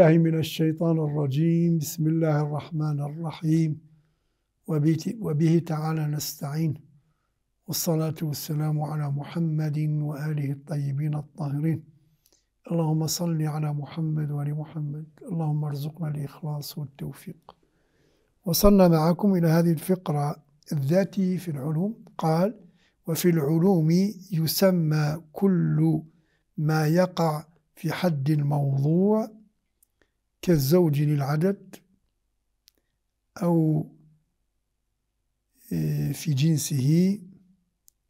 بالله من الشيطان الرجيم بسم الله الرحمن الرحيم وبه تعالى نستعين والصلاة والسلام على محمد وآله الطيبين الطاهرين اللهم صل على محمد وآل محمد اللهم ارزقنا الإخلاص والتوفيق وصلنا معكم إلى هذه الفقرة الذاتي في العلوم قال وفي العلوم يسمى كل ما يقع في حد الموضوع كالزوج للعدد أو آه، في جنسه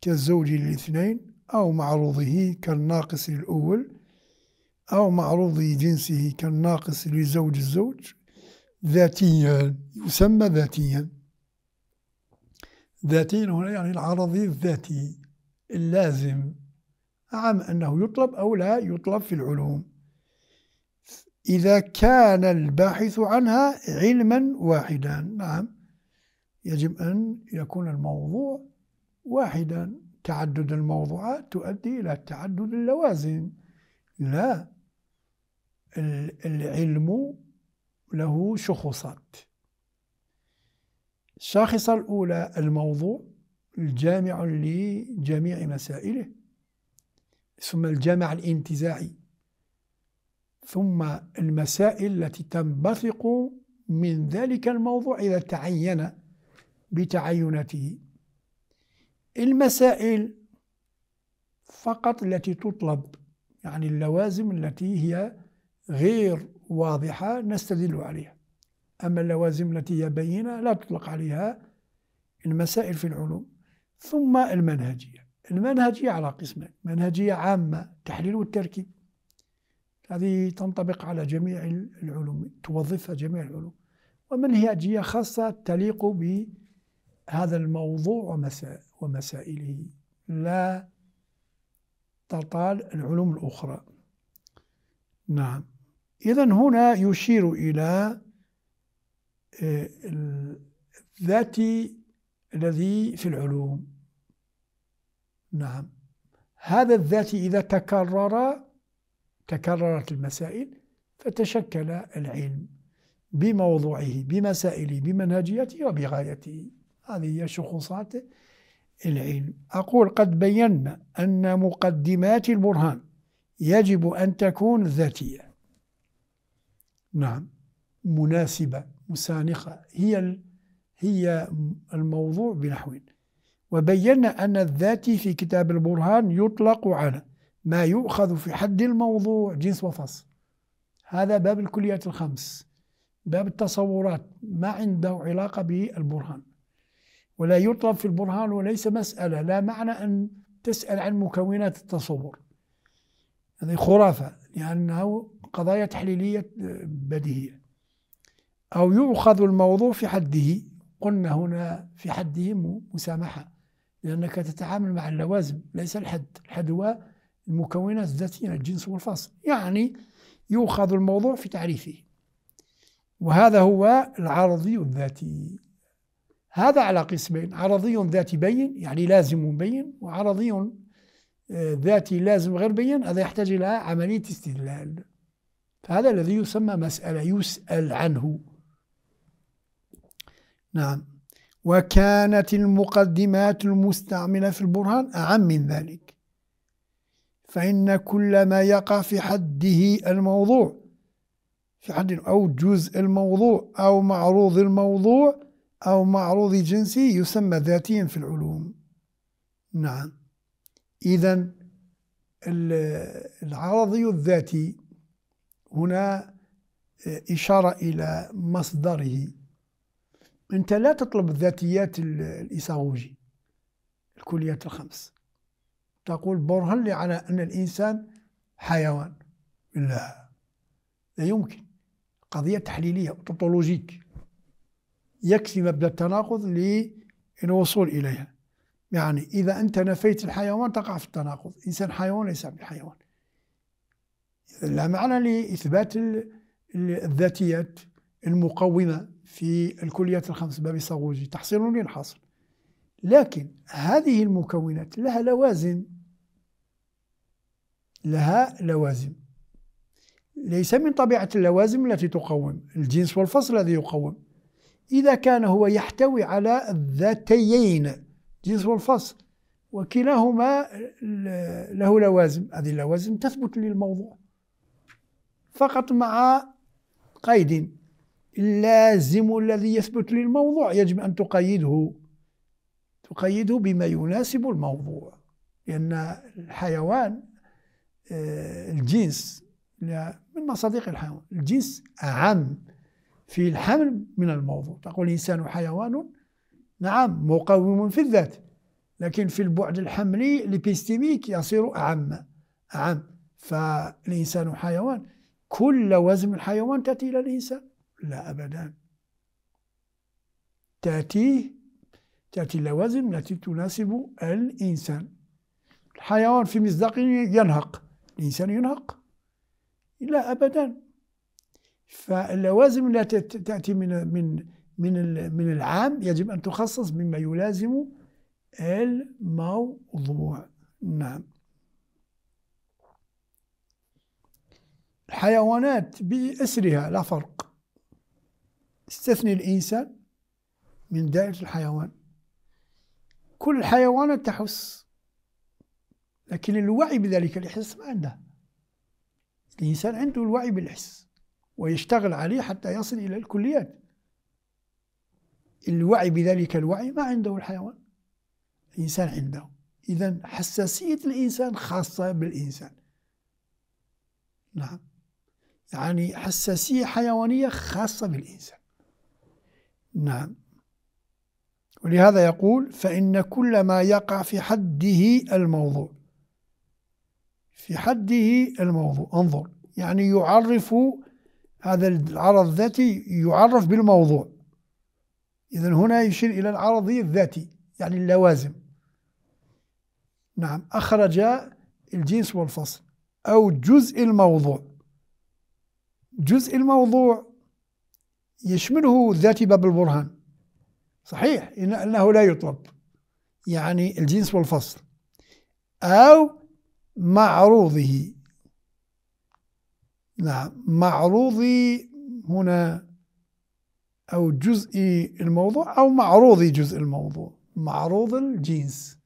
كالزوج للاثنين أو معروضه كالناقص للأول أو معروض جنسه كالناقص لزوج الزوج ذاتيا يسمى ذاتيا ذاتيا هنا يعني العرضي الذاتي اللازم عام أنه يطلب أو لا يطلب في العلوم إذا كان الباحث عنها علما واحدا نعم يجب أن يكون الموضوع واحدا تعدد الموضوعات تؤدي إلى تعدد اللوازم لا العلم له شخصات الشاخصة الأولى الموضوع الجامع لجميع مسائله ثم الجامع الانتزاعي ثم المسائل التي تنبثق من ذلك الموضوع إذا تعين بتعينته المسائل فقط التي تطلب يعني اللوازم التي هي غير واضحة نستدل عليها أما اللوازم التي هي بينة لا تطلق عليها المسائل في العلوم ثم المنهجية المنهجية على قسمين منهجية عامة تحليل والتركيب هذه تنطبق على جميع العلوم توظفها جميع العلوم ومنهجية خاصة تليق بهذا الموضوع ومسائله لا تطال العلوم الأخرى نعم إذا هنا يشير إلى آه، الذات الذي في العلوم نعم هذا الذات إذا تكرر تكررت المسائل فتشكل العلم بموضوعه بمسائله بمنهجيته وبغايته هذه هي شخصات العلم أقول قد بينا أن مقدمات البرهان يجب أن تكون ذاتية نعم مناسبة مسانخة هي هي الموضوع بنحو وبينا أن الذاتي في كتاب البرهان يطلق على ما يؤخذ في حد الموضوع جنس وفصل هذا باب الكليات الخمس باب التصورات ما عنده علاقة بالبرهان ولا يطلب في البرهان وليس مسألة لا معنى أن تسأل عن مكونات التصور هذه خرافة لأنه قضايا تحليلية بديهية أو يؤخذ الموضوع في حده قلنا هنا في حده مسامحة لأنك تتعامل مع اللوازم ليس الحد الحد هو المكونات الذاتية للجنس والفصل يعني يؤخذ الموضوع في تعريفه وهذا هو العرضي الذاتي هذا على قسمين عرضي ذاتي بين يعني لازم بين وعرضي آه، ذاتي لازم غير بين هذا يحتاج إلى عملية استدلال فهذا الذي يسمى مسألة يسأل عنه نعم وكانت المقدمات المستعملة في البرهان أعم من ذلك فإن كل ما يقع في حده الموضوع في حد أو جزء الموضوع أو معروض الموضوع أو معروض جنسي يسمى ذاتيا في العلوم نعم إذا العرضي الذاتي هنا إشارة إلى مصدره أنت لا تطلب الذاتيات الإيساغوجي الكليات الخمس تقول برهن لي على أن الإنسان حيوان لا لا يمكن قضية تحليلية توتولوجيك يكفي مبدأ التناقض للوصول إليها يعني إذا أنت نفيت الحيوان تقع في التناقض إنسان حيوان ليس بحيوان لا معنى لإثبات الذاتيات المقومة في الكليات الخمس باب الصاغوجي تحصيل ينحصر لكن هذه المكونات لها لوازم لها لوازم ليس من طبيعة اللوازم التي تقوم الجنس والفصل الذي يقوم إذا كان هو يحتوي على الذاتيين جنس والفصل وكلاهما له لوازم هذه اللوازم تثبت للموضوع فقط مع قيد اللازم الذي يثبت للموضوع يجب أن تقيده تقيده بما يناسب الموضوع لأن الحيوان آه، الجنس من مصادق الحيوان الجنس أعم في الحمل من الموضوع تقول الإنسان حيوان نعم مقوم في الذات لكن في البعد الحملي الإبستيميك يصير أعم أعم فالإنسان حيوان كل وزن الحيوان تأتي إلى الإنسان لا أبدا تأتي تأتي إلى التي تناسب الإنسان الحيوان في مصداقه ينهق الإنسان ينهق لا أبدا فاللوازم التي تأتي من من من من العام يجب أن تخصص مما يلازم الموضوع نعم الحيوانات بأسرها لا فرق استثني الإنسان من دائرة الحيوان كل الحيوانات تحس لكن الوعي بذلك الحس ما عنده الإنسان عنده الوعي بالحس ويشتغل عليه حتى يصل إلى الكليات الوعي بذلك الوعي ما عنده الحيوان الإنسان عنده إذا حساسية الإنسان خاصة بالإنسان نعم يعني حساسية حيوانية خاصة بالإنسان نعم ولهذا يقول فإن كل ما يقع في حده الموضوع في حده الموضوع انظر يعني يعرف هذا العرض الذاتي يعرف بالموضوع إذا هنا يشير إلى العرض الذاتي يعني اللوازم نعم أخرج الجنس والفصل أو جزء الموضوع جزء الموضوع يشمله ذاتي باب البرهان صحيح أنه لا يطلب يعني الجنس والفصل أو معروضه نعم معروضي هنا أو جزء الموضوع أو معروض جزء الموضوع معروض الجنس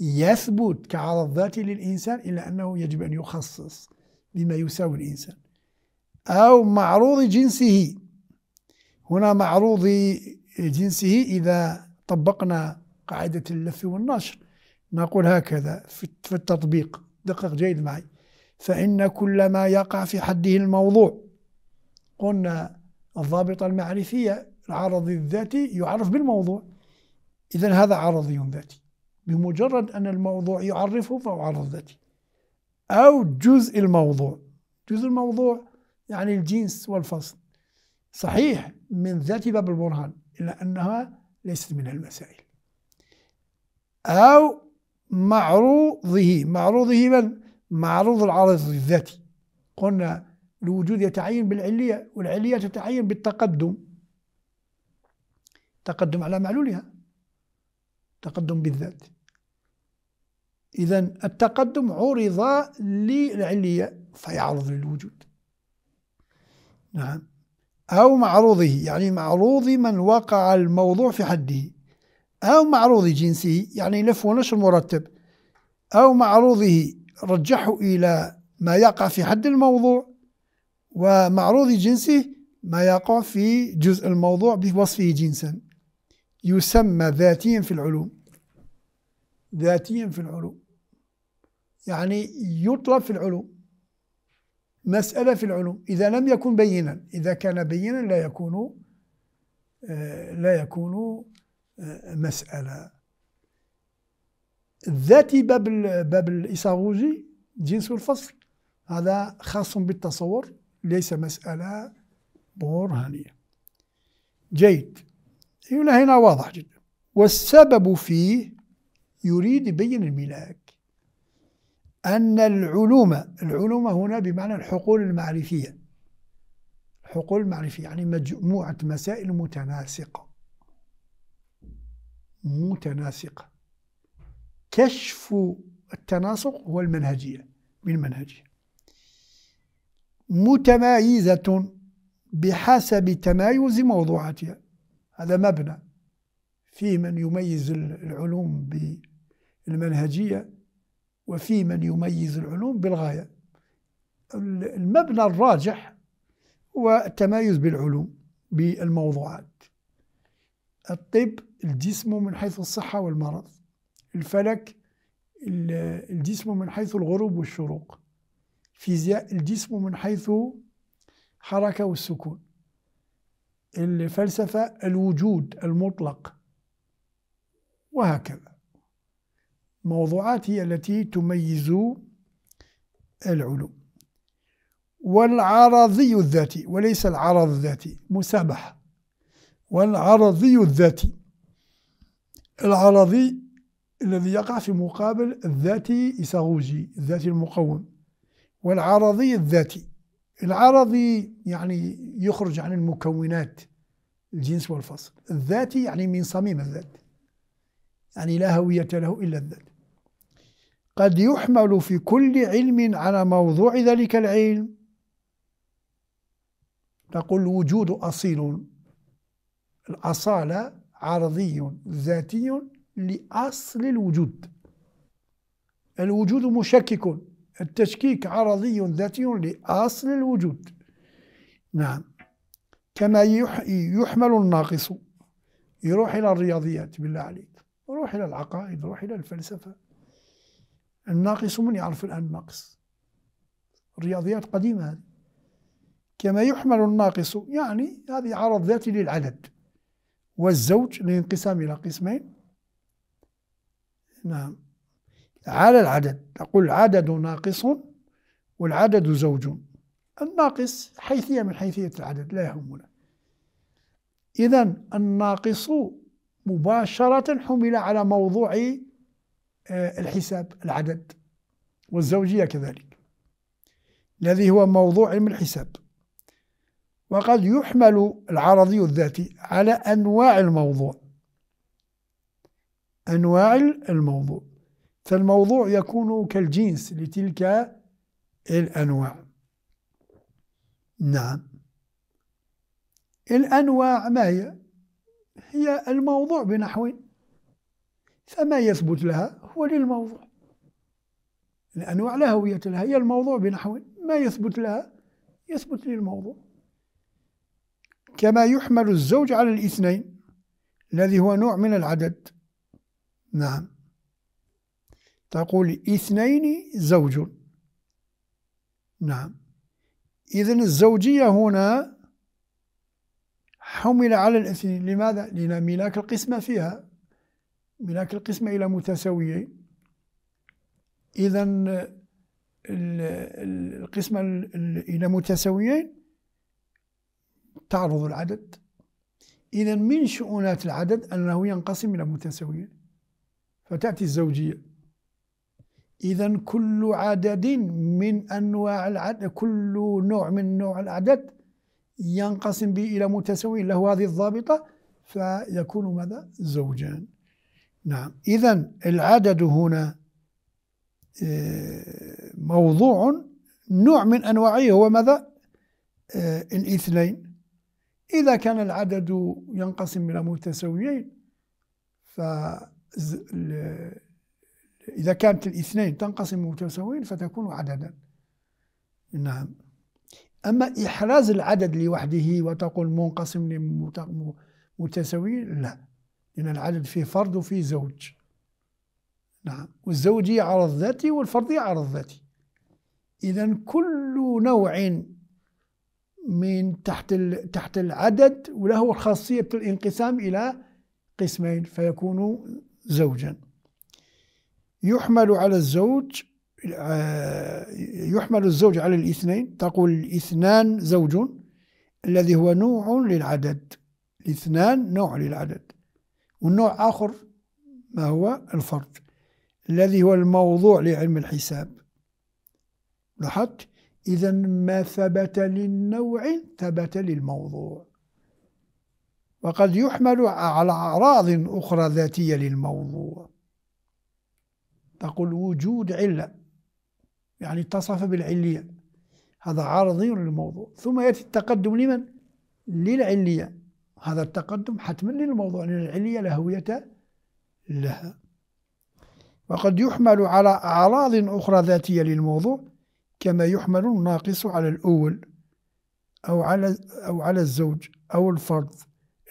يثبت كعرض ذاتي للإنسان إلا أنه يجب أن يخصص بما يساوي الإنسان أو معروض جنسه هنا معروض جنسه إذا طبقنا قاعدة اللف والنشر نقول هكذا في التطبيق دقق جيد معي فإن كل ما يقع في حده الموضوع قلنا الضابطة المعرفية العرضي الذاتي يعرف بالموضوع إذا هذا عرضي ذاتي بمجرد أن الموضوع يعرفه فهو عرض ذاتي أو جزء الموضوع جزء الموضوع يعني الجنس والفصل صحيح من ذات باب البرهان إلا أنها ليست من المسائل أو معروضه معروضه من؟ معروض العرض الذاتي قلنا الوجود يتعين بالعلية والعلية تتعين بالتقدم تقدم على معلولها تقدم بالذات إذا التقدم عرض للعلية فيعرض للوجود نعم أو معروضه يعني معروض من وقع الموضوع في حده أو معروضي جنسه يعني لف ونشر مرتب أو معروضه رجحه إلى ما يقع في حد الموضوع ومعروض جنسه ما يقع في جزء الموضوع بوصفه جنسا يسمى ذاتيا في العلوم ذاتيا في العلوم يعني يطلب في العلوم مسألة في العلوم إذا لم يكن بينا إذا كان بينا لا يكون آه، لا يكون مسألة الذاتي باب باب الإيساغوجي جنس الفصل هذا خاص بالتصور ليس مسألة برهانية جيد هنا هنا واضح جدا والسبب فيه يريد يبين الملاك أن العلوم العلوم هنا بمعنى الحقول المعرفية الحقول المعرفية يعني مجموعة مسائل متناسقة متناسقة كشف التناسق هو المنهجية من منهجية متمايزة بحسب تمايز موضوعاتها هذا مبنى في من يميز العلوم بالمنهجية وفي من يميز العلوم بالغاية المبنى الراجح هو التمايز بالعلوم بالموضوعات الطب الجسم من حيث الصحة والمرض الفلك الجسم من حيث الغروب والشروق فيزياء الجسم من حيث حركة والسكون الفلسفة الوجود المطلق وهكذا موضوعات هي التي تميز العلوم والعرضي الذاتي وليس العرض الذاتي مسابحة والعرضي الذاتي العرضي الذي يقع في مقابل الذاتي إساغوجي الذاتي المقوم والعرضي الذاتي العرضي يعني يخرج عن المكونات الجنس والفصل الذاتي يعني من صميم الذات يعني لا هوية له إلا الذات قد يحمل في كل علم على موضوع ذلك العلم نقول وجود أصيل الأصالة عرضي ذاتي لأصل الوجود الوجود مشكك التشكيك عرضي ذاتي لأصل الوجود نعم كما يحمل الناقص يروح إلى الرياضيات بالله عليك روح إلى العقائد روح إلى الفلسفة الناقص من يعرف الآن الناقص الرياضيات قديمة هذه كما يحمل الناقص يعني هذه عرض ذاتي للعدد والزوج للانقسام إلى قسمين نعم على العدد نقول العدد ناقص والعدد زوج الناقص حيثية من حيثية العدد لا يهمنا إذا الناقص مباشرة حمل على موضوع آه، الحساب العدد والزوجية كذلك الذي هو موضوع علم الحساب وقد يحمل العرضي الذاتي على أنواع الموضوع أنواع الموضوع فالموضوع يكون كالجنس لتلك الأنواع نعم الأنواع ما هي؟ هي الموضوع بنحو فما يثبت لها هو للموضوع الأنواع لا هوية لها هي الموضوع بنحو ما يثبت لها يثبت للموضوع كما يحمل الزوج على الاثنين الذي هو نوع من العدد نعم تقول اثنين زوج نعم إذا الزوجية هنا حمل على الاثنين لماذا؟ لأن ملاك القسمة فيها ملاك القسمة إلى متساويين إذا القسمة إلى متساويين تعرض العدد إذا من شؤونات العدد أنه ينقسم إلى متساويين فتأتي الزوجية إذا كل عدد من أنواع العدد كل نوع من نوع العدد ينقسم به إلى متساويين له هذه الضابطة فيكون ماذا؟ زوجان نعم إذا العدد هنا آه، موضوع نوع من أنواعه هو ماذا؟ آه، الاثنين إذا كان العدد ينقسم إلى متساويين ف إذا كانت الاثنين تنقسم متساويين فتكون عددا نعم أما إحراز العدد لوحده وتقول منقسم متساويين لا لأن العدد فيه فرد وفيه زوج نعم والزوجية على الذاتي والفردية على الذاتي إذا كل نوع من تحت تحت العدد وله خاصية الانقسام إلى قسمين فيكون زوجا يحمل على الزوج آه، يحمل الزوج على الاثنين تقول الاثنان زوج الذي هو نوع للعدد الاثنان نوع للعدد والنوع آخر ما هو الفرد الذي هو الموضوع لعلم الحساب لاحظت إذا ما ثبت للنوع ثبت للموضوع وقد يحمل على أعراض أخرى ذاتية للموضوع تقول وجود علة يعني اتصف بالعلية هذا عرض للموضوع ثم يأتي التقدم لمن؟ للعلية هذا التقدم حتما للموضوع لأن العلية لا هوية لها وقد يحمل على أعراض أخرى ذاتية للموضوع كما يحمل الناقص على الأول أو على أو على الزوج أو الفرد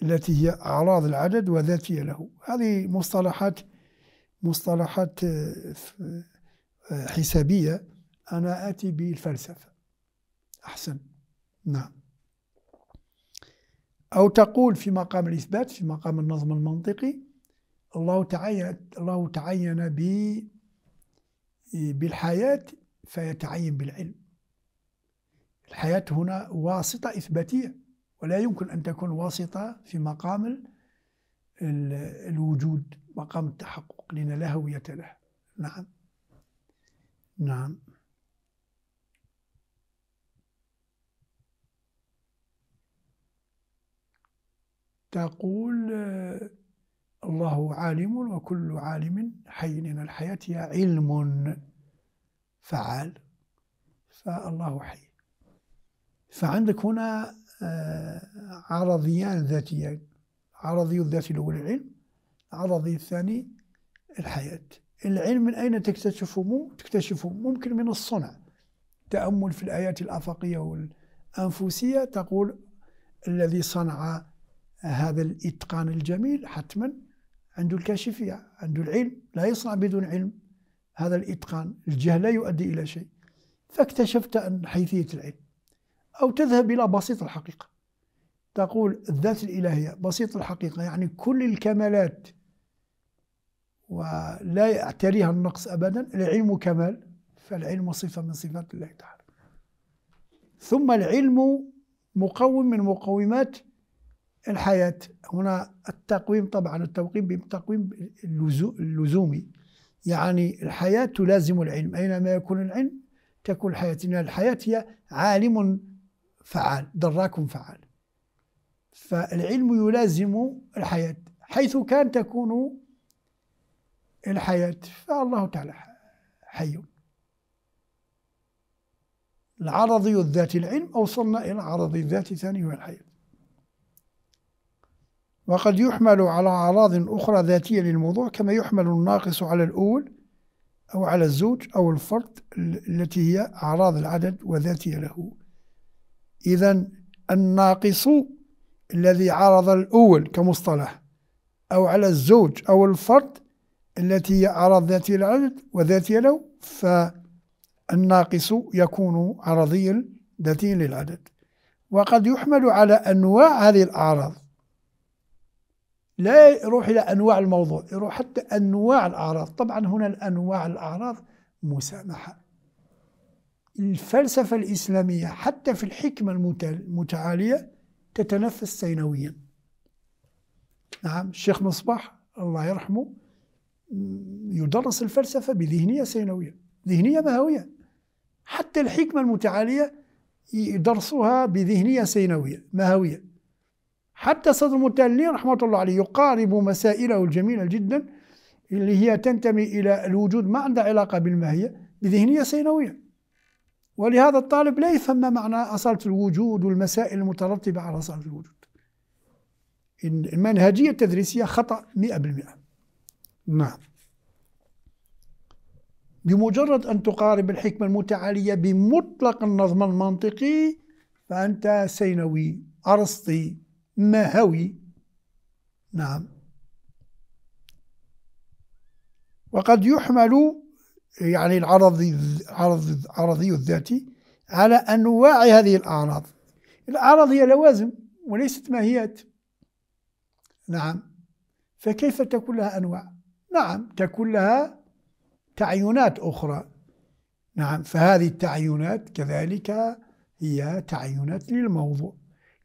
التي هي أعراض العدد وذاتية له هذه مصطلحات مصطلحات آه، آه، حسابية أنا آتي بالفلسفة أحسن نعم أو تقول في مقام الإثبات في مقام النظم المنطقي الله تعين الله تعين ب بالحياة فيتعين بالعلم الحياة هنا واسطة إثباتية ولا يمكن أن تكون واسطة في مقام الوجود مقام التحقق لأن لا هوية له نعم نعم تقول الله عالم وكل عالم حي إن الحياة هي علم فعال فالله حي فعندك هنا آه، عرضيان ذاتيان عرضي الذاتي الأول العلم عرضي الثاني الحياة العلم من أين تكتشفه؟ تكتشفه ممكن من الصنع تأمل في الآيات الأفقية والأنفسية تقول الذي صنع هذا الإتقان الجميل حتما عنده الكاشفية عنده العلم لا يصنع بدون علم هذا الإتقان الجهل لا يؤدي إلى شيء فاكتشفت أن حيثية العلم أو تذهب إلى بسيط الحقيقة تقول الذات الإلهية بسيط الحقيقة يعني كل الكمالات ولا يعتريها النقص أبدا العلم كمال فالعلم صفة من صفات الله تعالى ثم العلم مقوم من مقومات الحياة هنا التقويم طبعا التقويم بالتقويم اللزومي يعني الحياة تلازم العلم أينما يكون العلم تكون الحياة إن الحياة هي عالم فعال دراك فعال فالعلم يلازم الحياة حيث كان تكون الحياة فالله تعالى حي العرضي الذاتي العلم أوصلنا إلى عرضي الذاتي ثاني هو الحياة وقد يحمل على أعراض أخرى ذاتية للموضوع كما يحمل الناقص على الأول أو على الزوج أو الفرد التي هي أعراض العدد وذاتية له إذا الناقص الذي عرض الأول كمصطلح أو على الزوج أو الفرد التي هي أعراض ذاتية للعدد وذاتية له فالناقص يكون عرضيا ذاتيا للعدد وقد يحمل على أنواع هذه الأعراض لا يروح إلى أنواع الموضوع يروح حتى أنواع الأعراض طبعا هنا الأنواع الأعراض مسامحة الفلسفة الإسلامية حتى في الحكمة المتعالية تتنفس سينويا نعم الشيخ مصباح الله يرحمه يدرس الفلسفة بذهنية سينوية ذهنية مهوية حتى الحكمة المتعالية يدرسوها بذهنية سينوية مهوية حتى صدر المتألي رحمة الله عليه يقارب مسائله الجميلة جدا اللي هي تنتمي إلى الوجود ما عندها علاقة بالماهية بذهنية سينوية ولهذا الطالب لا يفهم ما معنى أصالة الوجود والمسائل المترتبة على أصالة الوجود المنهجية التدريسية خطأ مئة بالمئة نعم بمجرد أن تقارب الحكمة المتعالية بمطلق النظم المنطقي فأنت سينوي أرسطي ما هوي نعم وقد يحمل يعني العرض عرض عرضي الذاتي على انواع هذه الاعراض الاعراض هي لوازم وليست ماهيات نعم فكيف تكون لها انواع نعم تكون لها تعينات اخرى نعم فهذه التعينات كذلك هي تعينات للموضوع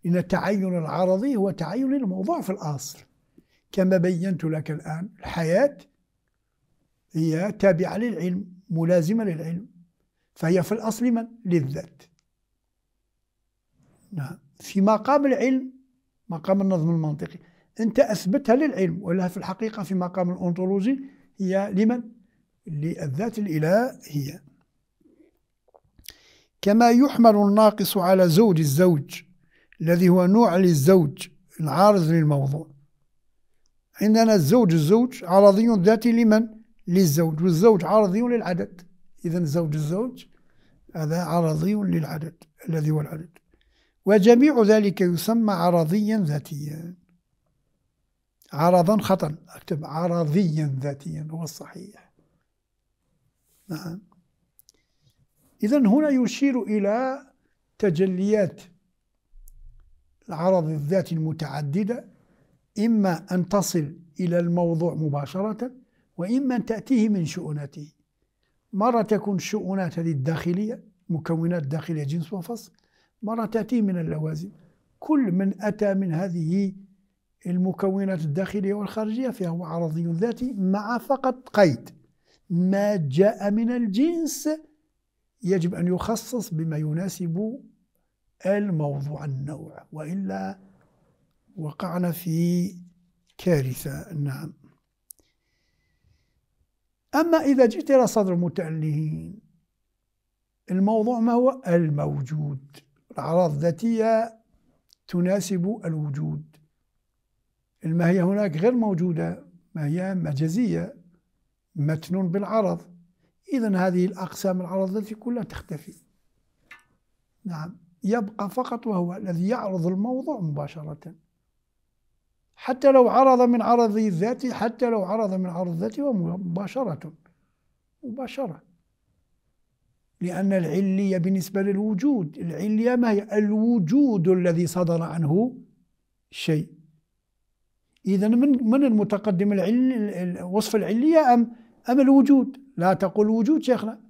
إن التعين العرضي هو تعين الموضوع في الأصل كما بينت لك الآن الحياة هي تابعة للعلم ملازمة للعلم فهي في الأصل من؟ للذات نعم في مقام العلم مقام النظم المنطقي أنت أثبتها للعلم ولها في الحقيقة في مقام الأنطولوجي هي لمن؟ للذات الإلهية كما يحمل الناقص على زوج الزوج الذي هو نوع للزوج العارض للموضوع عندنا الزوج الزوج عرضي ذاتي لمن؟ للزوج والزوج عرضي للعدد إذا الزوج الزوج هذا عرضي للعدد الذي هو العدد وجميع ذلك يسمى عرضيا ذاتيا عرضا خطأ أكتب عرضيا ذاتيا هو الصحيح نعم إذا هنا يشير إلى تجليات العرض الذاتي المتعددة إما أن تصل إلى الموضوع مباشرة وإما أن تأتيه من شؤوناته مرة تكون شؤونات هذه الداخلية مكونات داخلية جنس وفصل مرة تأتي من اللوازم كل من أتى من هذه المكونات الداخلية والخارجية فهو عرضي ذاتي مع فقط قيد ما جاء من الجنس يجب أن يخصص بما يناسب الموضوع النوع وإلا وقعنا في كارثة نعم أما إذا جئت إلى صدر المتألهين الموضوع ما هو الموجود الأعراض الذاتية تناسب الوجود الماهية هناك غير موجودة ما هي مجازية متن بالعرض إذا هذه الأقسام العرض التي كلها تختفي نعم يبقى فقط وهو الذي يعرض الموضوع مباشرة حتى لو عرض من عرض ذاته حتى لو عرض من عرض ذاته مباشرة مباشرة لأن العلية بالنسبة للوجود العلية ما هي الوجود الذي صدر عنه شيء إذا من من المتقدم العل وصف العلية أم أم الوجود لا تقول وجود شيخنا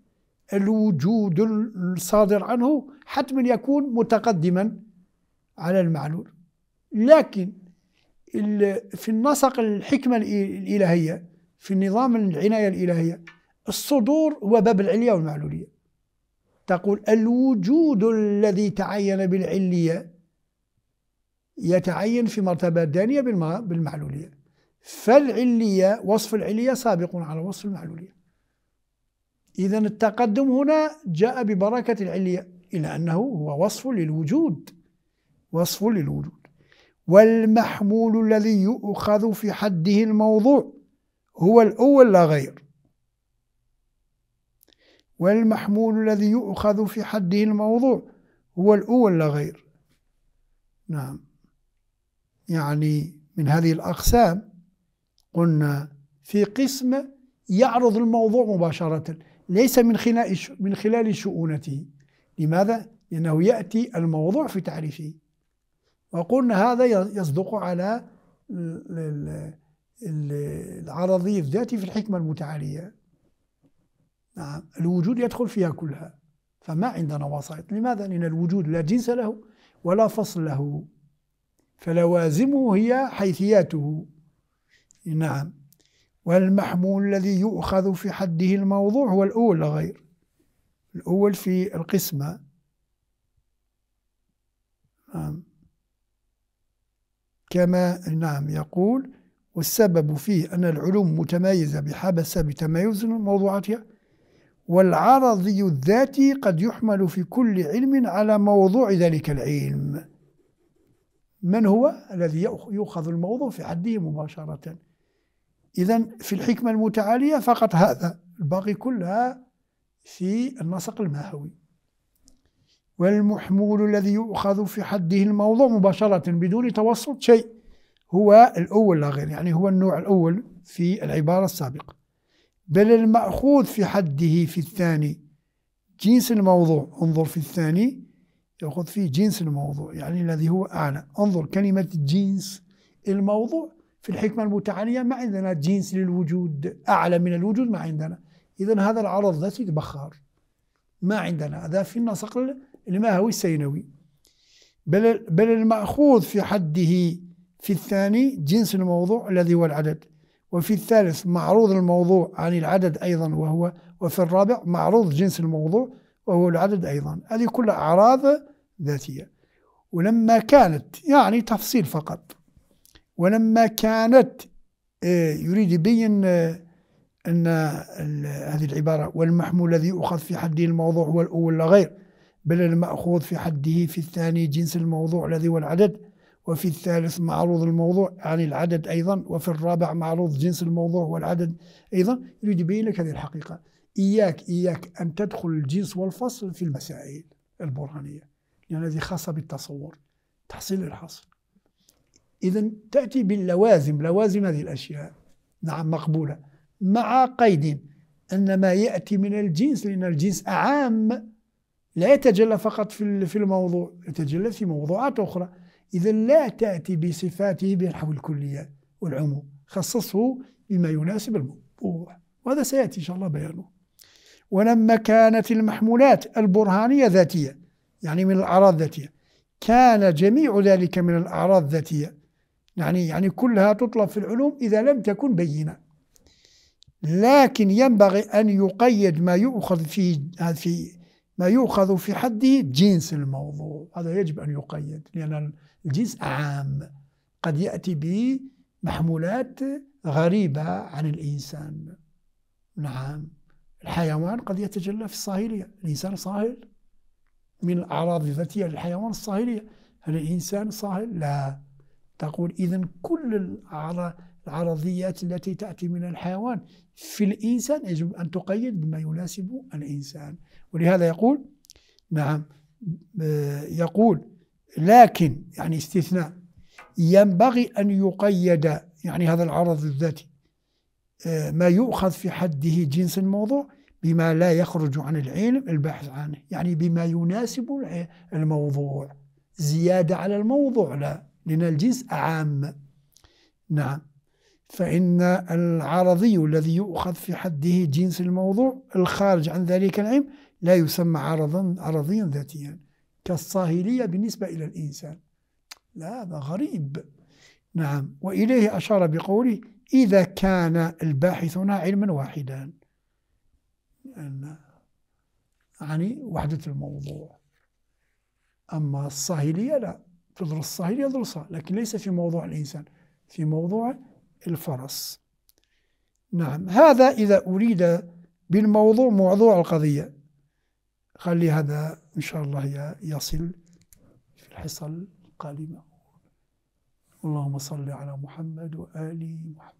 الوجود الصادر عنه حتما يكون متقدما على المعلول لكن في النسق الحكمة الإلهية في النظام العناية الإلهية الصدور هو باب العلية والمعلولية تقول الوجود الذي تعين بالعلية يتعين في مرتبة دانية بالمعلولية فالعلية وصف العلية سابق على وصف المعلولية إذا التقدم هنا جاء ببركة العلية إلى أنه هو وصف للوجود وصف للوجود والمحمول الذي يؤخذ في حده الموضوع هو الأول لا غير والمحمول الذي يؤخذ في حده الموضوع هو الأول لا غير نعم يعني من هذه الأقسام قلنا في قسم يعرض الموضوع مباشرة ليس من خلال من خلال شؤونته لماذا؟ لأنه يأتي الموضوع في تعريفه وقلنا هذا يصدق على العرضي الذاتي في الحكمة المتعالية نعم الوجود يدخل فيها كلها فما عندنا وسائط لماذا؟ لأن الوجود لا جنس له ولا فصل له فلوازمه هي حيثياته نعم والمحمول الذي يؤخذ في حده الموضوع هو الأول لا غير الأول في القسمة نعم كما نعم يقول والسبب فيه أن العلوم متميزة بحبسة بتميز موضوعاتها والعرضي الذاتي قد يحمل في كل علم على موضوع ذلك العلم من هو الذي يؤخذ الموضوع في حده مباشرة إذا في الحكمة المتعالية فقط هذا الباقي كلها في النسق المهوي والمحمول الذي يؤخذ في حده الموضوع مباشرة بدون توسط شيء هو الأول لا غير يعني هو النوع الأول في العبارة السابقة بل المأخوذ في حده في الثاني جنس الموضوع انظر في الثاني يأخذ فيه جنس الموضوع يعني الذي هو أعلى انظر كلمة جنس الموضوع في الحكمة المتعالية ما عندنا جنس للوجود أعلى من الوجود ما عندنا إذا هذا العرض ذاتي يتبخر ما عندنا هذا في النسق الماهوي السينوي بل, بل المأخوذ في حده في الثاني جنس الموضوع الذي هو العدد وفي الثالث معروض الموضوع عن العدد أيضا وهو وفي الرابع معروض جنس الموضوع وهو العدد أيضا هذه كلها أعراض ذاتية ولما كانت يعني تفصيل فقط ولما كانت آه، يريد يبين آه، أن هذه العبارة والمحمول الذي يؤخذ في حده الموضوع هو الأول لا غير بل المأخوذ في حده في الثاني جنس الموضوع الذي هو العدد وفي الثالث معروض الموضوع يعني العدد أيضا وفي الرابع معروض جنس الموضوع والعدد أيضا يريد يبين لك هذه الحقيقة إياك إياك أن تدخل الجنس والفصل في المسائل البرهانية لأن يعني هذه خاصة بالتصور تحصيل الحاصل إذا تأتي باللوازم لوازم هذه الأشياء نعم مقبولة مع قيد أن ما يأتي من الجنس لأن الجنس عام لا يتجلى فقط في في الموضوع يتجلى في موضوعات أخرى إذا لا تأتي بصفاته بنحو الكلية والعموم خصصه بما يناسب الموضوع وهذا سيأتي إن شاء الله بيانه ولما كانت المحمولات البرهانية ذاتية يعني من الأعراض الذاتية كان جميع ذلك من الأعراض الذاتية يعني يعني كلها تطلب في العلوم إذا لم تكن بينة لكن ينبغي أن يقيد ما يؤخذ في في ما يؤخذ في حده جنس الموضوع هذا يجب أن يقيد لأن الجنس عام قد يأتي بمحمولات غريبة عن الإنسان نعم الحيوان قد يتجلى في الصاهلية الإنسان صاهل من الأعراض الذاتية للحيوان الصاهلية هل الإنسان صاهل؟ لا تقول إذا كل العرضيات التي تأتي من الحيوان في الإنسان يجب أن تقيد بما يناسب الإنسان ولهذا يقول نعم يقول لكن يعني استثناء ينبغي أن يقيد يعني هذا العرض الذاتي آه، ما يؤخذ في حده جنس الموضوع بما لا يخرج عن العلم البحث عنه يعني بما يناسب الموضوع زيادة على الموضوع لا لأن الجنس عام نعم فإن العرضي الذي يؤخذ في حده جنس الموضوع الخارج عن ذلك العلم لا يسمى عرضا عرضيا ذاتيا كالصاهلية بالنسبة إلى الإنسان لا هذا غريب نعم وإليه أشار بقوله إذا كان الباحثون علما واحدا يعني وحدة الموضوع أما الصاهلية لا تدرس الصهيل يدرسها لكن ليس في موضوع الإنسان في موضوع الفرس نعم هذا إذا أريد بالموضوع موضوع القضية خلي هذا إن شاء الله يصل في الحصة القادمة اللهم صل على محمد وآل محمد